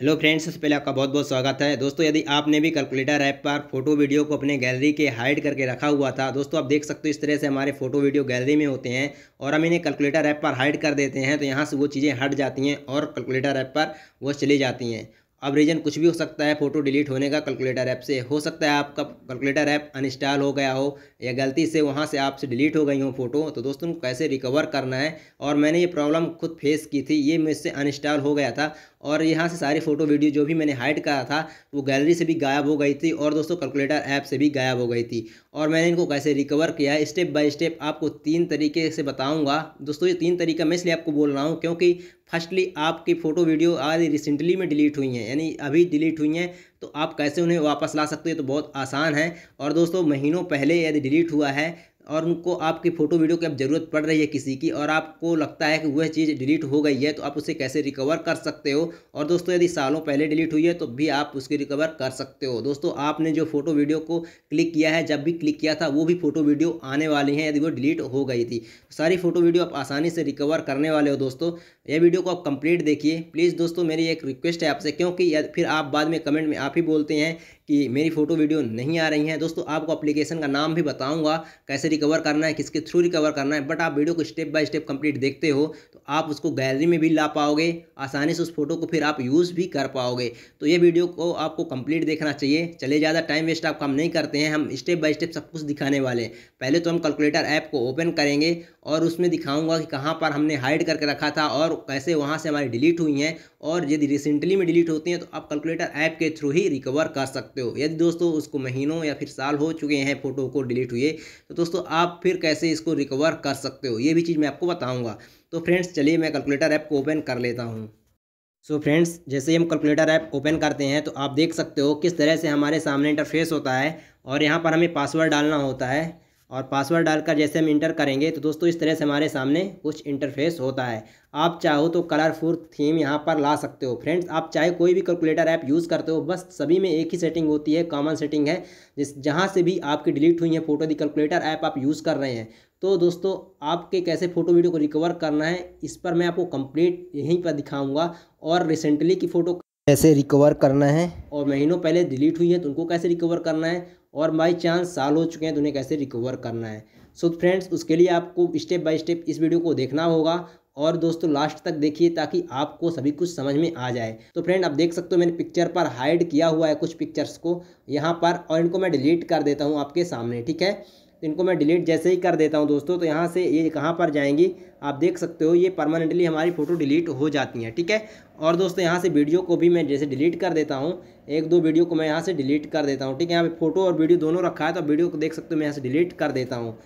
hello friends सबसे पहले आपका बहुत बहुत स्वागत है दोस्तों यदि आपने भी कैलकुलेटर ऐप पर फोटो वीडियो को अपने गैलरी के हाइड करके रखा हुआ था दोस्तों आप देख सकते हो इस तरह से हमारे फोटो वीडियो गैलरी में होते हैं और हम इन्हें कैलकुलेटर ऐप पर हाइड कर देते हैं तो यहाँ से वो चीज़ें हट जाती हैं और कैलकुलेटर ऐप पर वो चली जाती हैं अब रीज़न कुछ भी हो सकता है फ़ोटो डिलीट होने का कैलकुलेटर ऐप से हो सकता है आपका कैलकुलेटर ऐप अनइंस्टॉल हो गया हो या गलती से वहाँ से आपसे डिलीट हो गई हो फ़ोटो तो दोस्तों कैसे रिकवर करना है और मैंने ये प्रॉब्लम खुद फेस की थी ये मुझसे अनइंस्टॉल हो गया था और यहाँ से सारी फ़ोटो वीडियो जो भी मैंने हाइड करा था वो गैलरी से भी गायब हो गई थी और दोस्तों कैलकुलेटर ऐप से भी गायब हो गई थी और मैंने इनको कैसे रिकवर किया स्टेप बाय स्टेप आपको तीन तरीके से बताऊँगा दोस्तों ये तीन तरीका मैं इसलिए आपको बोल रहा हूँ क्योंकि फर्स्टली आपकी फ़ोटो वीडियो आज रिसेंटली में डिलीट हुई हैं यानी अभी डिलीट हुई हैं तो आप कैसे उन्हें वापस ला सकते हो तो बहुत आसान है और दोस्तों महीनों पहले यदि डिलीट हुआ है और उनको आपकी फ़ोटो वीडियो की अब ज़रूरत पड़ रही है किसी की और आपको लगता है कि वह चीज़ डिलीट हो गई है तो आप उसे कैसे रिकवर कर सकते हो और दोस्तों यदि सालों पहले डिलीट हुई है तो भी आप उसकी रिकवर कर सकते हो दोस्तों आपने जो फ़ोटो वीडियो को क्लिक किया है जब भी क्लिक किया था वो भी फ़ोटो वीडियो आने वाली हैं यदि वो डिलीट हो गई थी सारी फ़ोटो वीडियो आप आसानी से रिकवर करने वाले हो दोस्तों यह वीडियो को आप कंप्लीट देखिए प्लीज़ दोस्तों मेरी एक रिक्वेस्ट है आपसे क्योंकि फिर आप बाद में कमेंट में आप ही बोलते हैं कि मेरी फ़ोटो वीडियो नहीं आ रही हैं दोस्तों आपको अप्लीकेशन का नाम भी बताऊँगा कैसे रिकवर करना है किसके थ्रू रिकवर करना है बट आप वीडियो को स्टेप बाय स्टेप कंप्लीट देखते हो तो आप उसको गैलरी में भी ला पाओगे आसानी से उस फोटो को फिर आप यूज़ भी कर पाओगे तो ये वीडियो को आपको कंप्लीट देखना चाहिए चले ज़्यादा टाइम वेस्ट आप काम नहीं करते हैं हम स्टेप बाय स्टेप सब कुछ दिखाने वाले हैं पहले तो हम कैलकुलेटर ऐप को ओपन करेंगे और उसमें दिखाऊंगा कि कहाँ पर हमने हाइड करके रखा था और कैसे वहाँ से हमारी डिलीट हुई हैं और यदि रिसेंटली में डिलीट होती हैं तो आप कैलकुलेटर ऐप के थ्रू ही रिकवर कर सकते सकते हो यदि दोस्तों उसको महीनों या फिर साल हो चुके हैं फ़ोटो को डिलीट हुए तो दोस्तों आप फिर कैसे इसको रिकवर कर सकते हो ये भी चीज़ मैं आपको बताऊँगा तो फ्रेंड्स चलिए मैं कैलकुलेटर ऐप को ओपन कर लेता हूँ सो so फ्रेंड्स जैसे ही हम कैलकुलेटर ऐप ओपन करते हैं तो आप देख सकते हो किस तरह से हमारे सामने इंटरफेस होता है और यहाँ पर हमें पासवर्ड डालना होता है और पासवर्ड डालकर जैसे हम इंटर करेंगे तो दोस्तों इस तरह से हमारे सामने कुछ इंटरफेस होता है आप चाहो तो कलरफुल थीम यहाँ पर ला सकते हो फ्रेंड्स आप चाहे कोई भी कैलकुलेटर ऐप यूज़ करते हो बस सभी में एक ही सेटिंग होती है कॉमन सेटिंग है जिस जहाँ से भी आपकी डिलीट हुई है फोटो दी कैलकुलेटर ऐप आप यूज़ कर रहे हैं तो दोस्तों आपके कैसे फ़ोटो वीडियो को रिकवर करना है इस पर मैं आपको कंप्लीट यहीं पर दिखाऊंगा और रिसेंटली की फ़ोटो कैसे रिकवर करना है और महीनों पहले डिलीट हुई है तो उनको कैसे रिकवर करना है और बाई चांस साल हो चुके हैं तो उन्हें कैसे रिकवर करना है सो so फ्रेंड्स उसके लिए आपको स्टेप बाय स्टेप इस वीडियो को देखना होगा और दोस्तों लास्ट तक देखिए ताकि आपको सभी कुछ समझ में आ जाए तो फ्रेंड आप देख सकते हो मैंने पिक्चर पर हाइड किया हुआ है कुछ पिक्चर्स को यहाँ पर और इनको मैं डिलीट कर देता हूँ आपके सामने ठीक है तो इनको मैं डिलीट जैसे ही कर देता हूँ दोस्तों तो यहाँ से ये कहाँ पर जाएंगी आप देख सकते हो ये परमानेंटली हमारी फ़ोटो डिलीट हो जाती हैं ठीक है और दोस्तों यहाँ से वीडियो को भी मैं जैसे डिलीट कर देता हूँ एक दो वीडियो को मैं यहाँ से डिलीट कर देता हूँ ठीक है यहाँ पे फोटो और वीडियो दोनों रखा है तो वीडियो को देख सकते हो मैं यहाँ से डिलीट कर देता हूँ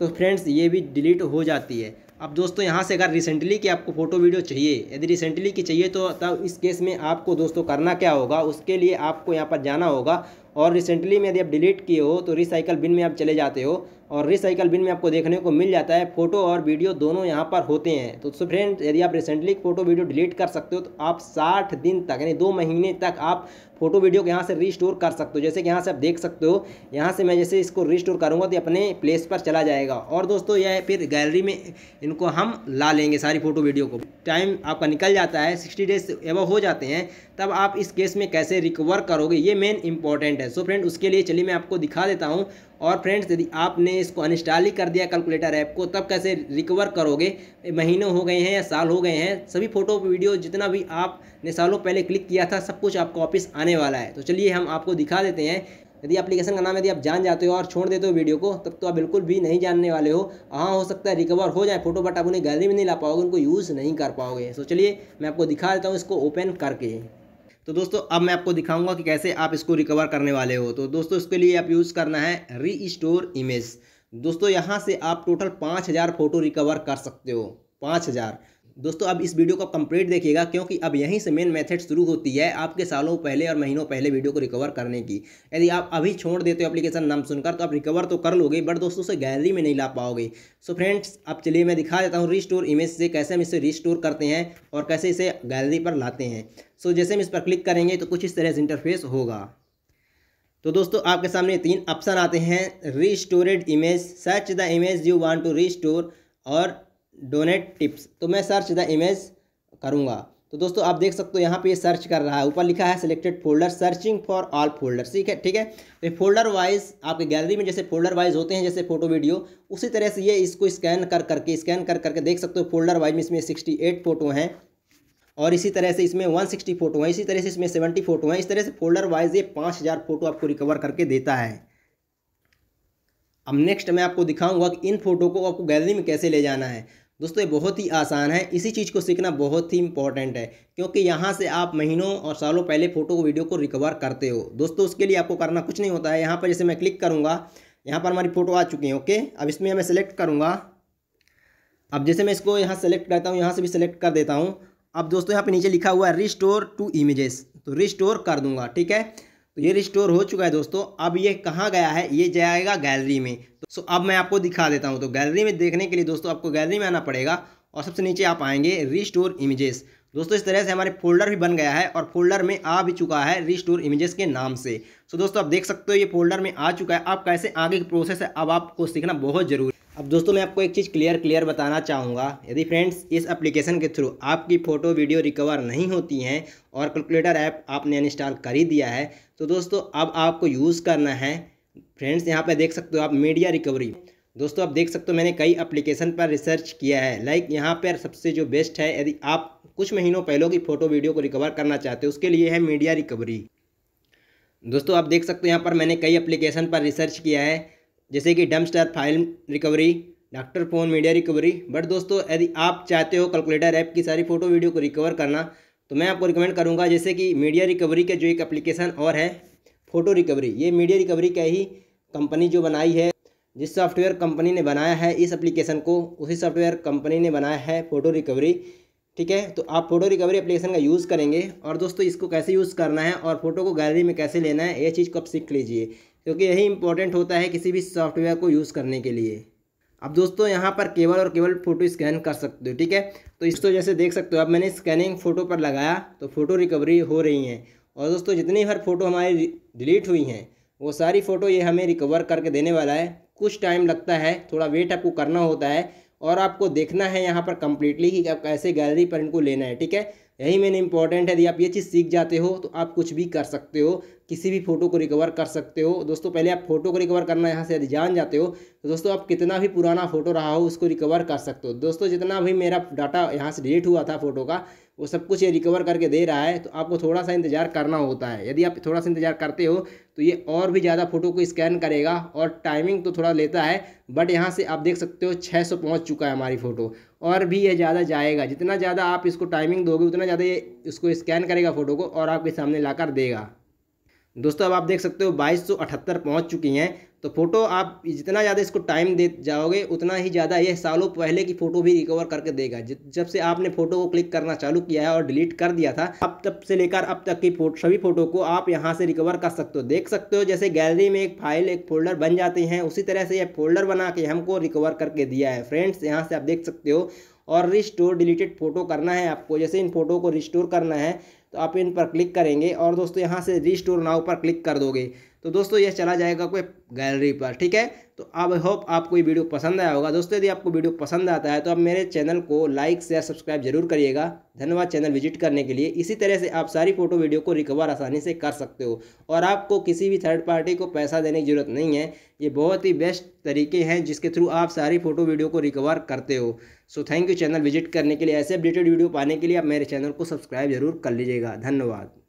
तो फ्रेंड्स ये भी डिलीट हो जाती है अब दोस्तों यहाँ से अगर रिसेंटली की आपको फ़ोटो वीडियो चाहिए यदि रिसेंटली की चाहिए तो तब इस केस में आपको दोस्तों करना क्या होगा उसके लिए आपको यहाँ पर जाना होगा और रिसेंटली में यदि आप डिलीट किए हो तो रिसाइकल बिन में आप चले जाते हो और रिसाइकल बिन में आपको देखने को मिल जाता है फोटो और वीडियो दोनों यहाँ पर होते हैं तो सो फ्रेंड यदि आप रिसेंटली फोटो वीडियो डिलीट कर सकते हो तो आप साठ दिन तक यानी दो महीने तक आप फोटो वीडियो को यहाँ से रिस्टोर कर सकते हो जैसे कि यहाँ से आप देख सकते हो यहाँ से मैं जैसे इसको रिस्टोर करूँगा तो अपने प्लेस पर चला जाएगा और दोस्तों यह फिर गैलरी में इनको हम ला लेंगे सारी फोटो वीडियो को टाइम आपका निकल जाता है सिक्सटी डेज एवं हो जाते हैं तब आप इस केस में कैसे रिकवर करोगे ये मेन इंपॉर्टेंट है है सो so फ्रेंड उसके लिए चलिए मैं आपको दिखा देता हूँ और फ्रेंड्स यदि आपने इसको अनस्टॉल ही कर दिया कैलकुलेटर ऐप को तब कैसे रिकवर करोगे महीनों हो गए हैं या साल हो गए हैं सभी फ़ोटो वीडियो जितना भी आपने सालों पहले क्लिक किया था सब कुछ आपको ऑफिस आने वाला है तो चलिए हम आपको दिखा देते हैं यदि एप्लीकेशन का नाम यदि आप जान जाते हो और छोड़ देते हो वीडियो को तब तो आप बिल्कुल भी नहीं जानने वाले हो हाँ हो सकता है रिकवर हो जाए फोटो बट आप उन्हें गैलरी में नहीं ला पाओगे उनको यूज़ नहीं कर पाओगे सो चलिए मैं आपको दिखा देता हूँ इसको ओपन करके तो दोस्तों अब मैं आपको दिखाऊंगा कि कैसे आप इसको रिकवर करने वाले हो तो दोस्तों इसके लिए आप यूज़ करना है री स्टोर इमेज दोस्तों यहाँ से आप टोटल पाँच हज़ार फ़ोटो रिकवर कर सकते हो पाँच हज़ार दोस्तों अब इस वीडियो को आप कंप्लीट देखिएगा क्योंकि अब यहीं से मेन मेथड शुरू होती है आपके सालों पहले और महीनों पहले वीडियो को रिकवर करने की यदि आप अभी छोड़ देते हो एप्लीकेशन नाम सुनकर तो आप रिकवर तो कर लोगे बट दोस्तों उसे गैलरी में नहीं ला पाओगे सो फ्रेंड्स अब चलिए मैं दिखा देता हूँ रिस्टोर इमेज से कैसे हम इसे रिस्टोर करते हैं और कैसे इसे गैलरी पर लाते हैं सो जैसे हम इस पर क्लिक करेंगे तो कुछ इस तरह से इंटरफेस होगा तो दोस्तों आपके सामने तीन ऑप्शन आते हैं stored image search the image you want to store और डोनेट टिप्स तो मैं सर्च द इमेज करूँगा तो दोस्तों आप देख सकते हो यहाँ पे ये सर्च कर रहा है ऊपर लिखा है selected folder searching for all folder ठीक है ठीक है तो फोल्डर वाइज आपके गैलरी में जैसे फोल्डर वाइज होते हैं जैसे फोटो वीडियो उसी तरह से ये इसको स्कैन कर करके स्कैन कर करके देख सकते हो फोल्डर वाइज में इसमें सिक्सटी एट फोटो हैं और इसी तरह से इसमें वन सिक्सटी फोटो हैं इसी तरह से इसमें सेवेंटी फोटो हैं इस तरह से फोल्डर वाइज ये पाँच हज़ार फोटो आपको रिकवर करके देता है अब नेक्स्ट मैं आपको दिखाऊंगा कि इन फोटो को आपको गैलरी में कैसे ले जाना है दोस्तों ये बहुत ही आसान है इसी चीज़ को सीखना बहुत ही इंपॉर्टेंट है क्योंकि यहाँ से आप महीनों और सालों पहले फ़ोटो को वीडियो को रिकवर करते हो दोस्तों उसके लिए आपको करना कुछ नहीं होता है यहाँ पर जैसे मैं क्लिक करूँगा यहाँ पर हमारी फ़ोटो आ चुकी है ओके अब इसमें मैं सेलेक्ट करूँगा अब जैसे मैं इसको यहाँ सेलेक्ट करता हूँ यहाँ से भी सेलेक्ट कर देता हूँ अब दोस्तों यहाँ पर नीचे लिखा हुआ है रिस्टोर टू इमेजेस तो रिस्टोर कर दूँगा ठीक है तो ये रिस्टोर हो चुका है दोस्तों अब ये कहाँ गया है ये जाएगा गैलरी में सो अब मैं आपको दिखा देता हूँ तो गैलरी में देखने के लिए दोस्तों आपको गैलरी में आना पड़ेगा और सबसे नीचे आप आएंगे रिस्टोर इमेजेस दोस्तों इस तरह से हमारे फोल्डर भी बन गया है और फोल्डर में आ भी चुका है रिस्टोर इमेजेस के नाम से सो so, दोस्तों आप देख सकते हो ये फोल्डर में आ चुका है आप कैसे आगे की प्रोसेस है अब आपको सीखना बहुत जरूरी अब दोस्तों मैं आपको एक चीज़ क्लियर क्लियर बताना चाहूँगा यदि फ्रेंड्स इस एप्लीकेशन के थ्रू आपकी फ़ोटो वीडियो रिकवर नहीं होती हैं और कैलकुलेटर ऐप आपने इंस्टॉल कर ही दिया है तो दोस्तों अब आपको यूज़ करना है फ्रेंड्स यहाँ पे देख सकते हो आप मीडिया रिकवरी दोस्तों आप देख सकते हो मैंने कई एप्लीकेशन पर रिसर्च किया है लाइक यहाँ पर सबसे जो बेस्ट है यदि आप कुछ महीनों पहले की फ़ोटो वीडियो को रिकवर करना चाहते हो उसके लिए है मीडिया रिकवरी दोस्तों आप देख सकते हो यहाँ पर मैंने कई एप्लीकेशन पर रिसर्च किया है जैसे कि Dumpster file recovery doctor phone media recovery but दोस्तों यदि आप चाहते हो कैलकुलेटर ऐप की सारी फ़ोटो वीडियो को रिकवर करना तो मैं आपको रिकमेंड करूँगा जैसे कि मीडिया रिकवरी के जो एक एप्लीकेशन और है फ़ोटो रिकवरी ये मीडिया रिकवरी का ही कंपनी जो बनाई है जिस सॉफ्टवेयर कंपनी ने बनाया है इस एप्लीकेशन को उसी सॉफ्टवेयर कंपनी ने बनाया है फ़ोटो रिकवरी ठीक है तो आप फोटो रिकवरी एप्लीकेशन का यूज़ करेंगे और दोस्तों इसको कैसे यूज़ करना है और फोटो को गैलरी में कैसे लेना है ये चीज़ को आप सीख लीजिए क्योंकि यही इंपॉर्टेंट होता है किसी भी सॉफ्टवेयर को यूज़ करने के लिए अब दोस्तों यहाँ पर केवल और केवल फोटो स्कैन कर सकते हो ठीक है तो इसको जैसे देख सकते हो अब मैंने स्कैनिंग फ़ोटो पर लगाया तो फ़ोटो रिकवरी हो रही है और दोस्तों जितनी हर फ़ोटो हमारी डिलीट हुई हैं वो सारी फ़ोटो ये हमें रिकवर करके देने वाला है कुछ टाइम लगता है थोड़ा वेट आपको करना होता है और आपको देखना है यहाँ पर कम्प्लीटली कि आप कैसे गैलरी पर इनको लेना है ठीक है यही मैंने इंपॉर्टेंट है यदि आप ये चीज़ सीख जाते हो तो आप कुछ भी कर सकते हो किसी भी फ़ोटो को रिकवर कर सकते हो दोस्तों पहले आप फ़ोटो को रिकवर करना यहाँ से यदि जान जाते हो तो दोस्तों आप कितना भी पुराना फ़ोटो रहा हो उसको रिकवर कर सकते हो दोस्तों जितना भी मेरा डाटा यहाँ से डिलीट हुआ था फ़ोटो का वो सब कुछ ये रिकवर करके दे रहा है तो आपको थोड़ा सा इंतज़ार करना होता है यदि आप थोड़ा सा इंतज़ार करते हो तो ये और भी ज़्यादा फ़ोटो को स्कैन करेगा और टाइमिंग तो थोड़ा लेता है बट यहाँ से आप देख सकते हो 600 पहुँच चुका है हमारी फ़ोटो और भी ये ज़्यादा जाएगा जितना ज़्यादा आप इसको टाइमिंग दोगे उतना ज़्यादा ये इसको स्कैन करेगा फ़ोटो को और आपके सामने ला देगा दोस्तों अब आप देख सकते हो बाईस सौ पहुँच चुकी हैं तो फ़ोटो आप जितना ज़्यादा इसको टाइम दे जाओगे उतना ही ज़्यादा यह सालों पहले की फ़ोटो भी रिकवर करके देगा जब से आपने फ़ोटो को क्लिक करना चालू किया है और डिलीट कर दिया था अब तब से लेकर अब तक की फोटो सभी फ़ोटो को आप यहाँ से रिकवर कर सकते हो देख सकते हो जैसे गैलरी में एक फाइल एक फोल्डर बन जाते हैं उसी तरह से यह फोल्डर बना के हमको रिकवर करके दिया है फ्रेंड्स यहाँ से आप देख सकते हो और रिस्टोर डिलीटेड फ़ोटो करना है आपको जैसे इन फ़ोटो को रिस्टोर करना है तो आप इन पर क्लिक करेंगे और दोस्तों यहाँ से रिस्टोर नाउ पर क्लिक कर दोगे तो दोस्तों यह चला जाएगा कोई गैलरी पर ठीक है तो आई होप आपको ये वीडियो पसंद आया होगा दोस्तों यदि आपको वीडियो पसंद आता है तो आप मेरे चैनल को लाइक शेयर सब्सक्राइब जरूर करिएगा धन्यवाद चैनल विजिट करने के लिए इसी तरह से आप सारी फोटो वीडियो को रिकवर आसानी से कर सकते हो और आपको किसी भी थर्ड पार्टी को पैसा देने की ज़रूरत नहीं है ये बहुत ही बेस्ट तरीके हैं जिसके थ्रू आप सारी फोटो वीडियो को रिकवर करते हो so thank you channel visit करने के लिए ऐसे अपडेटेड वीडियो पाने के लिए आप मेरे चैनल को सब्सक्राइब जरूर कर लीजिएगा मिलेगा धन्यवाद